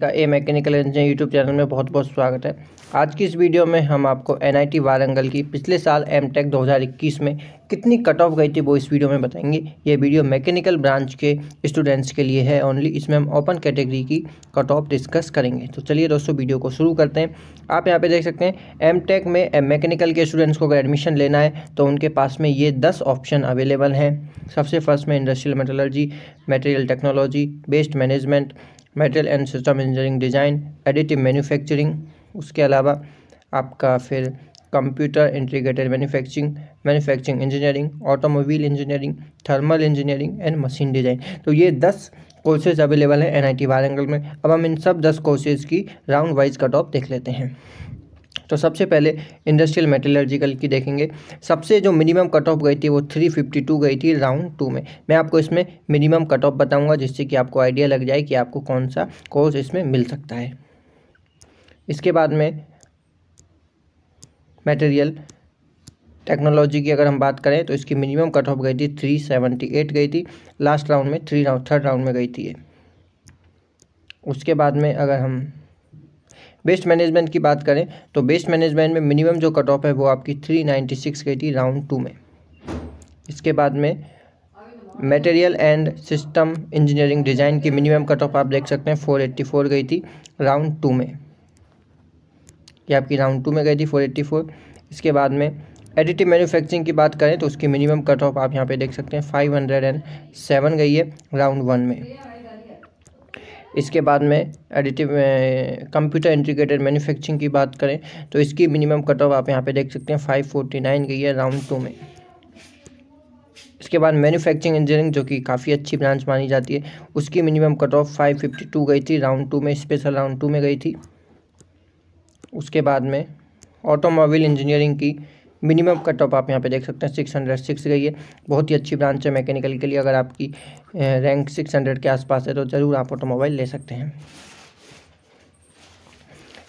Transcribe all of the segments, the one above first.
का a mechanical engineer YouTube channel में बहुत बहुत स्वागत है आज की इस वीडियो में हम आपको एनआईटी वारंगल की पिछले साल एमटेक 2021 में कितनी कट ऑफ गई थी वो इस वीडियो में बताएंगे ये वीडियो मैकेनिकल ब्रांच के स्टूडेंट्स के लिए है ओनली इसमें हम ओपन कैटेगरी की कट ऑफ डिस्कस करेंगे तो चलिए दोस्तों वीडियो को शुरू करते हैं आप यहाँ पे देख सकते हैं एम टेक में मैकेनिकल के स्टूडेंट्स को अगर एडमिशन लेना है तो उनके पास में ये दस ऑप्शन अवेलेबल हैं सबसे फर्स्ट में industrial metrology material technology waste management material and system engineering design additive manufacturing उसके अलावा आपका फिर computer integrated manufacturing manufacturing engineering automobile engineering thermal engineering and machine design तो ये दस कोर्सेज अवेलेबल हैं एन आई वारंगल में अब हम इन सब दस कोर्सेज की राउंड वाइज कट ऑफ देख लेते हैं तो सबसे पहले इंडस्ट्रियल मेटलर्जिकल की देखेंगे सबसे जो मिनिमम कट ऑफ गई थी वो 352 गई थी राउंड टू में मैं आपको इसमें मिनिमम कट ऑफ बताऊंगा जिससे कि आपको आइडिया लग जाए कि आपको कौन सा कोर्स इसमें मिल सकता है इसके बाद में मटेरियल टेक्नोलॉजी की अगर हम बात करें तो इसकी मिनिमम कट ऑफ गई थी थ्री सेवेंटी एट गई थी लास्ट राउंड में थ्री राउंड थर्ड राउंड में गई थी उसके बाद में अगर हम बेस्ट मैनेजमेंट की बात करें तो बेस्ट मैनेजमेंट में मिनिमम जो कट ऑफ है वो आपकी थ्री नाइन्टी सिक्स गई थी राउंड टू में इसके बाद में material and system engineering design की मिनिमम कट ऑफ आप देख सकते हैं फोर एट्टी फोर गई थी राउंड टू में ये आपकी राउंड टू में गई थी फोर इसके बाद में एडिटिव मैन्युफैक्चरिंग की बात करें तो उसकी मिनिमम कट ऑफ आप यहाँ पे देख सकते हैं फाइव हंड्रेड एंड सेवन गई है राउंड वन में इसके बाद में एडिटिव कंप्यूटर इंटीग्रेटेड मैन्युफैक्चरिंग की बात करें तो इसकी मिनिमम कट ऑफ आप यहाँ पे देख सकते हैं फाइव फोर्टी नाइन गई है राउंड टू में इसके बाद मैन्युफैक्चरिंग इंजीनियरिंग जो कि काफ़ी अच्छी ब्रांच मानी जाती है उसकी minimum cut off five fifty two गई थी राउंड टू में स्पेशल राउंड टू में गई थी उसके बाद में ऑटोमोबाइल इंजीनियरिंग की मिनिमम कट ऑफ आप यहाँ पे देख सकते हैं सिक्स हंड्रेड सिक्स गई है बहुत ही अच्छी ब्रांच है मैकेनिकल के लिए अगर आपकी रैंक सिक्स हंड्रेड के आसपास है तो ज़रूर आप ऑटोमोबाइल ले सकते हैं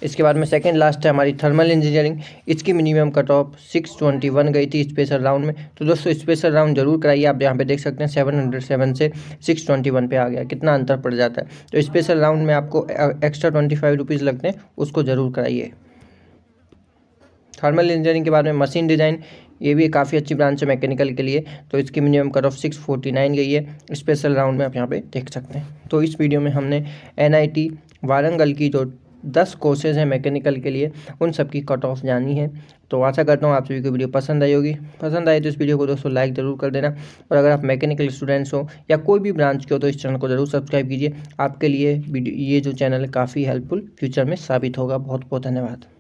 इसके बाद में सेकेंड लास्ट है हमारी थर्मल इंजीनियरिंग इसकी minimum cut off six twenty one गई थी स्पेशल राउंड में तो दोस्तों स्पेशल राउंड जरूर कराइए आप यहाँ पे देख सकते हैं सेवन हंड्रेड सेवन से सिक्स ट्वेंटी वन पे आ गया कितना अंतर पड़ जाता है तो स्पेशल राउंड में आपको एक्स्ट्रा ट्वेंटी फाइव रुपीज़ लगते हैं उसको ज़रूर कराइए थर्मल इंजीनियरिंग के बाद में मशीन डिज़ाइन ये भी काफ़ी अच्छी ब्रांच है मैकेनिकल के लिए तो इसकी minimum cut off six forty nine गई है स्पेशल राउंड में आप यहाँ पे देख सकते हैं तो इस वीडियो में हमने एनआईटी वारंगल की जो दस कोर्सेज हैं मैकेनिकल के लिए उन सब की कट ऑफ जानी है तो आशा करता हूँ आप सभी को वीडियो पसंद आई होगी पसंद आई तो इस वीडियो को दोस्तों लाइक ज़रूर कर देना और अगर आप मैकेनिकल स्टूडेंट्स हो या कोई भी ब्रांच के हो तो इस चैनल को ज़रूर सब्सक्राइब कीजिए आपके लिए ये जो चैनल काफ़ी हेल्पफुल फ्यूचर में साबित होगा बहुत बहुत धन्यवाद